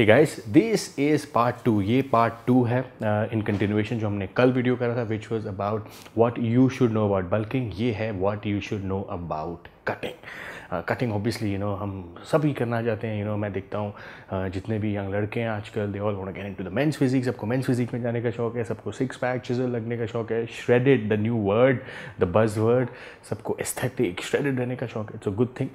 ठीक है this is part two ये पार्ट टू है इन uh, कंटिन्यूएशन जो हमने कल वीडियो करा था which was about what you should know about bulking ये है what you should know about cutting cutting obviously you know हम सभी करना चाहते हैं यू you नो know, मैं देखता हूँ uh, जितने भी यंग लड़के हैं आजकल they all want get to the men's physics सबको मेंस फिजिक्स में जाने का शौक है सबको सिक्स पैक चिजल लगने का शौक है shredded the new word the buzz word सबको एस्थेटिक श्रेडेड रहने का शौक है it's a good thing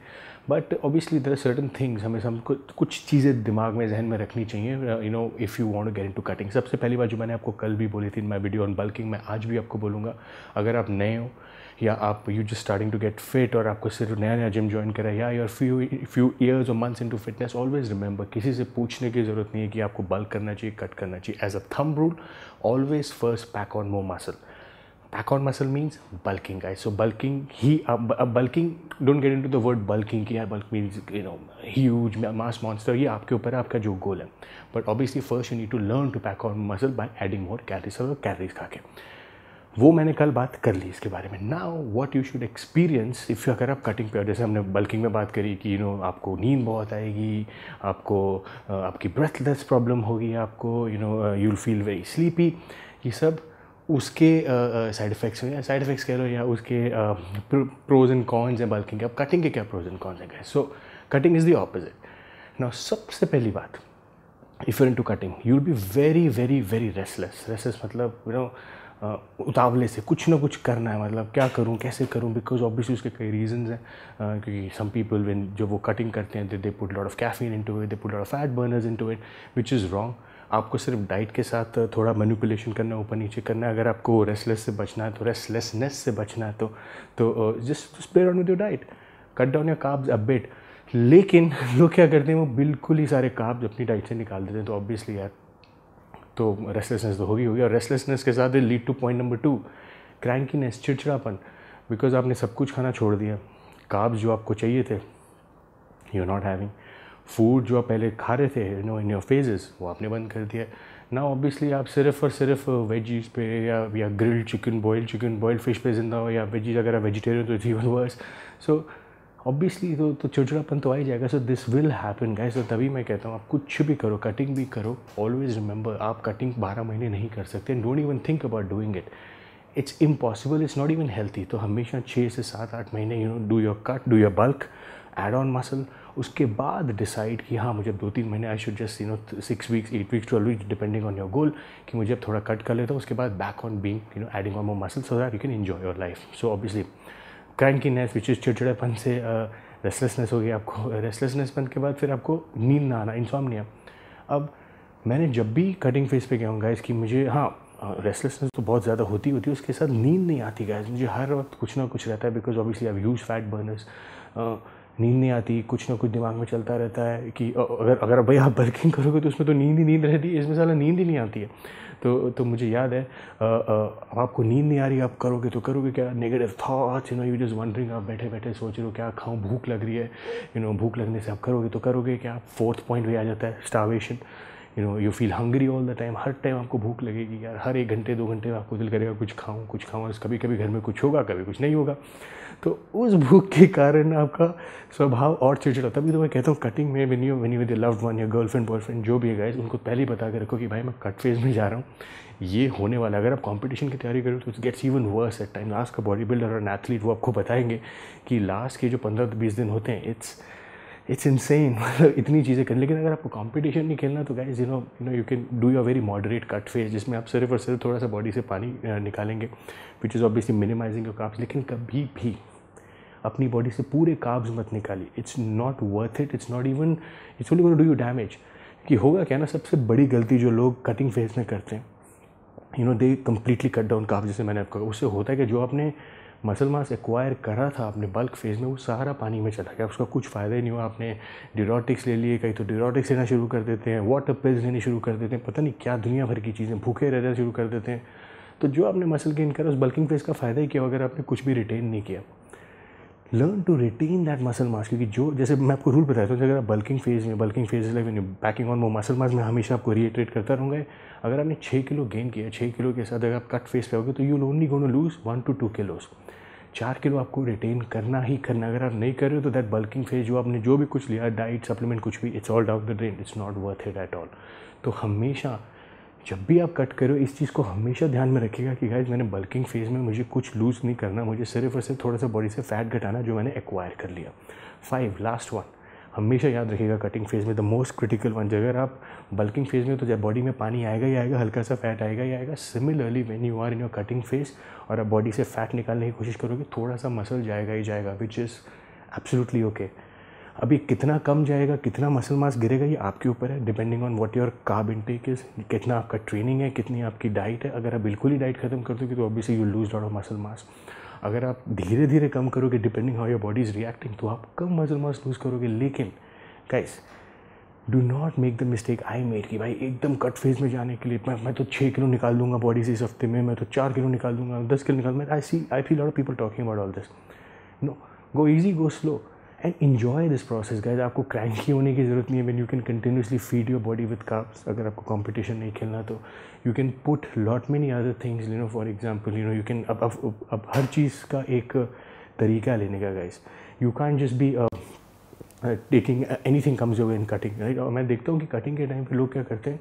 but obviously there certain things हमें सब कुछ चीज़ें दिमाग में जहन में रखनी चाहिए you know if you want to cutting सबसे पहली बात जो मैंने आपको कल भी बोली थी in my video on bulking मैं आज भी आपको बोलूँगा अगर आप नए हो या आप you just starting to get fit और आपको सिर्फ नया नया जिम ज्वाइन करा या योर फ्यू फ्यू ईयर्स और months into fitness always remember किसी से पूछने की ज़रूरत नहीं है कि आपको बल्क करना चाहिए कट करना चाहिए as a thumb rule always first pack on more muscle एकॉन muscle means bulking I so bulking ही अब bulking don't get into the word bulking की bulk means you know huge mass monster ये आपके ऊपर है आपका जो गोल है but obviously first you need to learn to pack on muscle by adding more calories और calories खा के वो मैंने कल बात कर ली इसके बारे में now what you should experience if you अगर आप कटिंग पे जैसे हमने बल्किंग में बात करी कि यू नो आपको नींद बहुत आएगी आपको uh, आपकी ब्रेथलेस प्रॉब्लम होगी आपको you know you'll feel very sleepy ये सब उसके साइड इफ़ेक्ट्स हैं या साइड इफ़ेक्ट्स कह लो या उसके प्रोज एंड कॉन्स हैं बल्किंग के अब कटिंग के क्या प्रोज एंड कॉन्स हैं so cutting is the opposite now सबसे पहली बात if in to cutting you be very very very restless restless मतलब यू नो उतावले से कुछ ना कुछ करना है मतलब क्या करूँ कैसे करूँ बिकॉज ऑब्वियसली उसके कई रीजंस हैं क्योंकि सम पीपल व्हेन जो वो कटिंग करते हैं they put lot of caffeine into it they put lot of fat burners into it which is wrong आपको सिर्फ डाइट के साथ थोड़ा मैनिपुलेशन करना ऊपर नीचे करना है अगर आपको रेस्टलेस से बचना है तो रेस्टलेसनेस से बचना है तो तो just play around with your diet cut down your carbs uh लेकिन लोग क्या करते हैं वो बिल्कुल ही सारे काब्स अपनी डाइट से निकाल देते हैं तो ऑब्वियसली यार तो रेस्टलेसनेस तो होगी होगी और रेस्टलेसनेस के साथ lead to point number two crankiness चिड़चिड़ापन बिकॉज आपने सब कुछ खाना छोड़ दिया काब्स जो आपको चाहिए थे you are not having food जो आप पहले खा रहे थे you know in your phases वो आपने बंद कर दिया ना ऑब्वियसली आप सिर्फ और सिर्फ वेजीज पे या या grilled chicken boil chicken boil fish पे जिंदा हो या वेजीज अगर आप वेजिटेरियन तो जीवन इवन वर्स सो ऑब्वियसली तो तो चिड़चिड़ापन तो आ ही जाएगा so this will happen guys so तभी मैं कहता हूँ आप कुछ भी करो कटिंग भी करो ऑलवेज रिमेंबर आप कटिंग बारह महीने नहीं कर सकते don't even think about doing it it's impossible it's not even healthy तो हमेशा छः से सात आठ महीने you know do your cut do your bulk add on muscle उसके बाद डिसाइड कि हाँ मुझे दो तीन महीने I should just you know six weeks eight weeks twelve weeks depending on your goal कि मुझे अब थोड़ा कट कर लेता हूँ उसके बाद back on being you know adding on more muscle so that you can enjoy your life so obviously crankiness which is चिड़चिड़ेपन से रेस्टलेसनेस हो गई आपको रेस्टलेसनेसपन के बाद फिर आपको नींद ना आना इंसॉमनिया अब मैंने जब भी कटिंग फेज पे गया हूँ गाइज कि मुझे हाँ रेस्टलेसनेस तो बहुत ज़्यादा होती होती है उसके साथ नींद नहीं आती गाइज मुझे हर वक्त कुछ ना कुछ रहता है because obviously I use fat burners नींद नहीं आती कुछ ना कुछ दिमाग में चलता रहता है कि अगर अगर भाई आप बल्किंग करोगे तो उसमें तो नींद ही नींद रहती है इसमें साला नींद ही नहीं आती है तो तो मुझे याद है आ, आ, आपको नींद नहीं आ रही आप करोगे तो करोगे क्या negative thoughts you know you just wandering आप बैठे बैठे सोच रहे हो क्या खाऊँ भूख लग रही है यू you नो know, भूख लगने से आप करोगे तो करोगे क्या फोर्थ पॉइंट भी आ जाता है starvation you know you feel hungry all the time हर टाइम आपको भूख लगेगी यार हर एक घंटे दो घंटे में आपको दिल करेगा कुछ खाऊं कुछ खाऊं और कभी कभी घर में कुछ होगा कभी कुछ नहीं होगा तो उस भूख के कारण आपका स्वभाव और चिड़चिड़ा तभी तो मैं कहता हूँ कटिंग में when you when you with loved one या गर्लफ्रेंड बॉयफ्रेंड जो भी है गाइज उनको पहले ही बता के रखो कि भाई मैं कट फेज में जा रहा हूँ ये होने वाला अगर आप कॉम्पिटिशन की तैयारी करो तो it gets even worse at time last का बॉडी बिल्डर और एथलीट वो आपको बताएंगे कि लास्ट के जो पंद्रह बीस दिन होते हैं इट्स इट्स इनसेन मतलब इतनी चीज़ें करें लेकिन अगर आपको कंपटीशन नहीं खेलना तो guys you know you know you can do your very moderate cut phase जिसमें आप सिर्फ और सिर्फ थोड़ा सा बॉडी से पानी निकालेंगे which is obviously minimising your carbs लेकिन कभी भी अपनी बॉडी से पूरे काब्स मत निकालिए it's not worth it it's not even it's only do you damage कि होगा क्या ना सबसे बड़ी गलती जो लोग कटिंग फेज में करते हैं you know they completely cut down carbs जैसे मैंने आपको उससे होता है कि जो आपने मसल मास एक्वायर करा था आपने बल्क फेज़ में वो सारा पानी में चला गया उसका कुछ फ़ायदा ही नहीं हुआ आपने डिरोटिक्स ले लिए कहीं तो डिरोटिक्स लेना शुरू कर देते हैं वाटर पिल्स लेने शुरू कर देते हैं पता नहीं क्या दुनिया भर की चीज़ें भूखे रहना शुरू कर देते हैं तो जो आपने मसल गेन करा उस बल्किंग फेज़ का फ़ायदा ही किया अगर आपने कुछ भी रिटेन नहीं किया learn to retain that muscle mass क्योंकि जो जैसे मैं आपको रूल बताया था अगर आप बल्किंग फेज़ में bulking phase like backing on वो मसल मास में हमेशा आपको रिएट्रेट करता रहूँगा अगर आपने छः किलो गेन किया छः किलो के साथ अगर आप कट फेस पे होगे तो you only know lose one two two kilos चार किलो आपको रिटेन करना ही करना अगर आप नहीं कर रहे हो तो दैट बल्किंग फेज जो आपने जो भी कुछ लिया डाइट सप्लीमेंट कुछ भी it's all down the drain it's not worth it at all तो हमेशा जब भी आप कट करो इस चीज़ को हमेशा ध्यान में रखिएगा कि गाइज मैंने बल्किंग फेज़ में मुझे कुछ लूज़ नहीं करना मुझे सिर्फ और सिर्फ थोड़ा सा बॉडी से फैट घटाना जो मैंने एक्वायर कर लिया फाइव लास्ट वन हमेशा याद रखिएगा कटिंग फेज़ में द मोस्ट क्रिटिकल वन अगर आप बल्किंग फेज़ में तो जब बॉडी में पानी आएगा ही आएगा हल्का सा फैट आएगा ही आएगा similarly when you are in your cutting phase और आप बॉडी से फैट निकालने की कोशिश करोगे थोड़ा सा मसल जाएगा ही जाएगा विच इज़ एब्सोल्युटली ओके अभी कितना कम जाएगा कितना मसल मास गिरेगा ये आपके ऊपर है depending on what your carb intake is कितना आपका ट्रेनिंग है कितनी आपकी डाइट है अगर आप बिल्कुल ही डाइट खत्म कर दोगे तो obviously you lose lot of muscle mass अगर आप धीरे धीरे कम करोगे depending how your body is reacting तो आप कम मसल मास लूज़ करोगे लेकिन guys do not make the mistake I made कि भाई एकदम कट फेज में जाने के लिए मैं मैं तो छः किलो निकाल दूंगा बॉडी से इस हफ्ते में मैं तो चार किलो निकाल दूंगा दस किलो निकाल मैं I see I feel of people talking about all this no go easy go slow and enjoy this process guys आपको क्रैंकी होने की ज़रूरत नहीं है when you can continuously feed your body with carbs अगर आपको कॉम्पिटिशन नहीं खेलना तो you can put lot many other things you know for example you know you can अब अब अब हर चीज़ का एक तरीका लेने का guys you can just be taking anything comes your in cutting right और मैं देखता हूँ कि कटिंग के टाइम पर लोग क्या करते हैं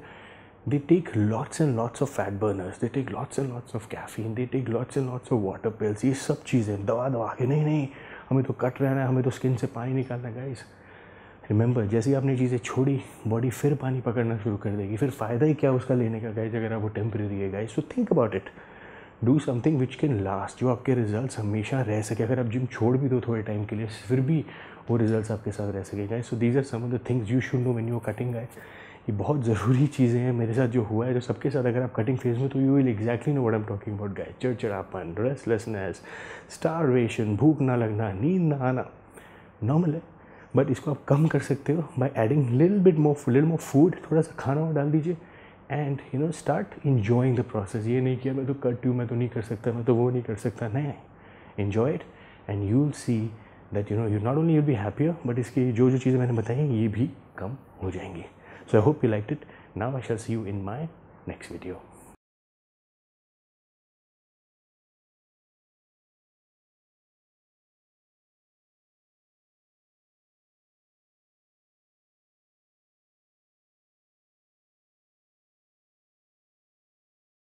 they take lots and lots of fat burners they take lots and lots of caffeine they take lots and lots of water pills ये सब चीज़ें दवा दवा के नहीं नहीं हमें तो कट रहना है हमें तो स्किन से पानी निकालना है गाइस रिमेंबर जैसे ही आपने चीज़ें छोड़ी बॉडी फिर पानी पकड़ना शुरू कर देगी फिर फ़ायदा ही क्या उसका लेने का गाइज अगर आप वो टेम्प्रेरी है guys so think about it do something which can last जो आपके रिजल्ट हमेशा रह सके अगर आप जिम छोड़ भी दो थोड़े टाइम के लिए फिर भी वो रिजल्ट आपके साथ रह सके guys so these are some of the things you should know when you are cutting guys ये बहुत ज़रूरी चीज़ें हैं मेरे साथ जो हुआ है जो सबके साथ अगर आप कटिंग फेज में तो you will exactly know what am talking about guy चिड़चिड़ापन रेस्टलेसनेस स्टारवेशन भूख ना लगना नींद ना आना नॉर्मल है बट इसको आप कम कर सकते हो बाय एडिंग लिल बिट मोर लिल मोर फूड थोड़ा सा खाना और डाल दीजिए and you know start enjoying the process ये नहीं किया मैं तो कट यू मैं तो नहीं कर सकता मैं तो वो नहीं कर सकता नहीं enjoy it and you will see that you know you not only you be happier but इसकी जो जो चीज़ें मैंने बताई हैं ये भी कम हो जाएंगी So I hope you liked it. Now I shall see you in my next video.